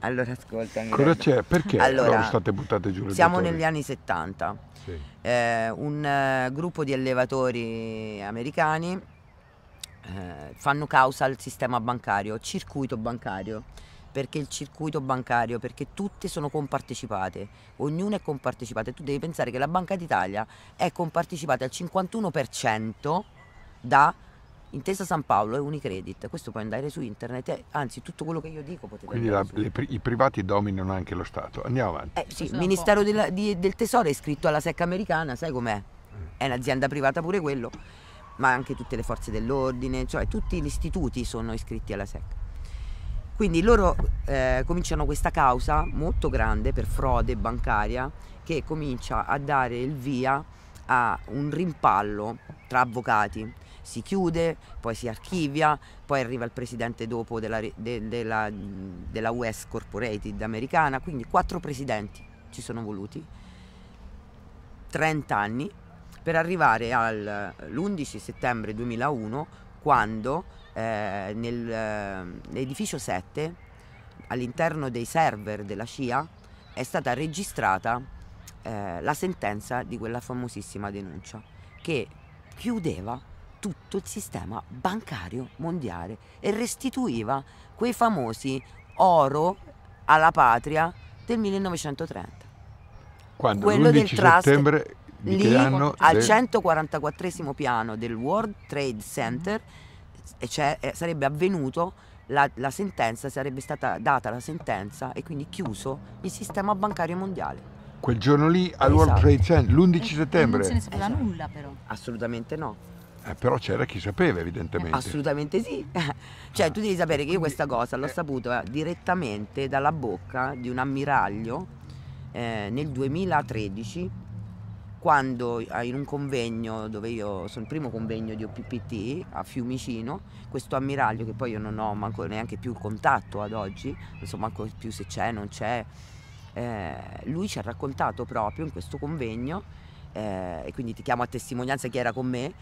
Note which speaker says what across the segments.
Speaker 1: Allora ascoltami. Cosa c'è? Perché allora, loro state buttate giù le Siamo negli anni 70. Sì. Eh, un uh, gruppo di allevatori americani eh, fanno causa al sistema bancario, circuito bancario. Perché il circuito bancario? Perché tutte sono compartecipate, ognuna è compartecipata. Tu devi pensare che la Banca d'Italia è compartecipata al 51% da Intesa San Paolo è Unicredit, questo puoi andare su internet, anzi tutto quello che io dico potete Quindi la, le, i privati dominano anche lo Stato, andiamo avanti. Eh, sì, il Ministero della, di, del Tesoro è iscritto alla secca americana, sai com'è? È un'azienda privata pure quello, ma anche tutte le forze dell'ordine, cioè tutti gli istituti sono iscritti alla secca. Quindi loro eh, cominciano questa causa molto grande per frode bancaria che comincia a dare il via a un rimpallo tra avvocati si chiude, poi si archivia, poi arriva il presidente dopo della, de, della, della US Corporated americana, quindi quattro presidenti ci sono voluti, 30 anni, per arrivare all'11 settembre 2001 quando eh, eh nell'edificio eh, 7 all'interno dei server della CIA è stata registrata eh, la sentenza di quella famosissima denuncia che chiudeva tutto il sistema bancario mondiale e restituiva quei famosi oro alla patria del 1930. Quando? Quello del trust settembre di lì, anno al del... 144 piano del World Trade Center cioè, sarebbe avvenuto la, la, sentenza, sarebbe stata data la sentenza e quindi chiuso il sistema bancario mondiale. Quel giorno lì al esatto. World Trade Center, l'11 eh, settembre. Non se ne sapeva esatto. nulla però. Assolutamente no. Eh, però c'era chi sapeva evidentemente. Eh, assolutamente sì. cioè ah. tu devi sapere che io questa cosa l'ho eh. saputa direttamente dalla bocca di un ammiraglio eh, nel 2013 quando eh, in un convegno dove io sono il primo convegno di OPPT a Fiumicino, questo ammiraglio che poi io non ho manco, neanche più contatto ad oggi, non so manco più se c'è, non c'è, eh, lui ci ha raccontato proprio in questo convegno, eh, e quindi ti chiamo a testimonianza chi era con me,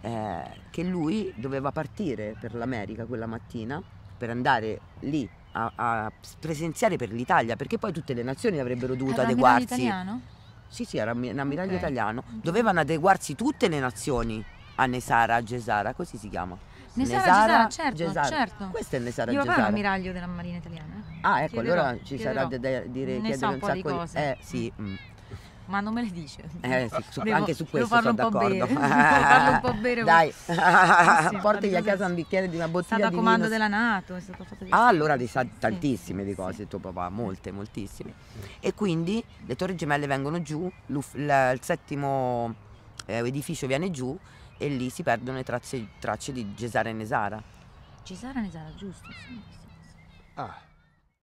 Speaker 1: eh, che lui doveva partire per l'America quella mattina per andare lì a, a presenziare per l'Italia, perché poi tutte le nazioni avrebbero dovuto era adeguarsi. Italiano? Sì, sì, era un ammiraglio okay. italiano. Dovevano adeguarsi tutte le nazioni a Nesara, a Gesara, così si chiama. Nesara, Nesara Gesara, certo, Gesara. certo. Questo è Nesara Io Gesara. Io ammiraglio della Marina Italiana. Eh? Ah, ecco, chiederò, allora ci chiederò. sarà da dire, chiedere un, un sacco di cose. Eh, sì. Mm. Ma non me le dice. Eh, sì, su, devo, anche su questo sono d'accordo. Devo farlo un po' bere. Dai, sì, portagli a casa un bicchiere di una bottiglia di vino. È stato a comando della Nato, è stato fatto di... Ah, allora di sa- tantissime di cose, tuo papà, molte, moltissime. E quindi le torri gemelle vengono giù, il settimo eh, edificio viene giù e lì si perdono le tracce, tracce di e Nesara. Gesara Nesara, giusto, sì. sì, sì. Ah.